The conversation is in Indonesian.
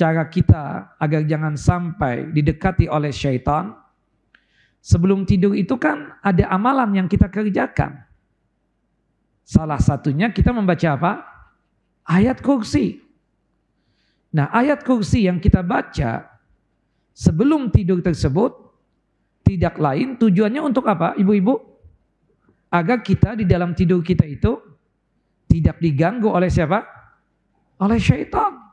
cara kita agar jangan sampai didekati oleh syaitan. Sebelum tidur itu kan ada amalan yang kita kerjakan. Salah satunya kita membaca apa? Ayat kursi. Nah ayat kursi yang kita baca sebelum tidur tersebut tidak lain tujuannya untuk apa ibu-ibu? Agar kita di dalam tidur kita itu tidak diganggu oleh siapa? Oleh syaitan.